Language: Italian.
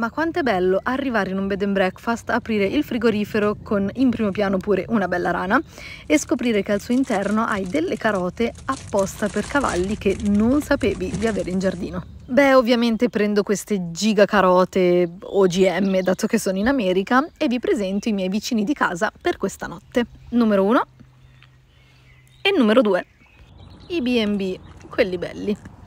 Ma quanto è bello arrivare in un bed and breakfast, aprire il frigorifero con in primo piano pure una bella rana e scoprire che al suo interno hai delle carote apposta per cavalli che non sapevi di avere in giardino. Beh, ovviamente prendo queste giga carote OGM, dato che sono in America, e vi presento i miei vicini di casa per questa notte. Numero 1 e numero 2. I B&B, quelli belli.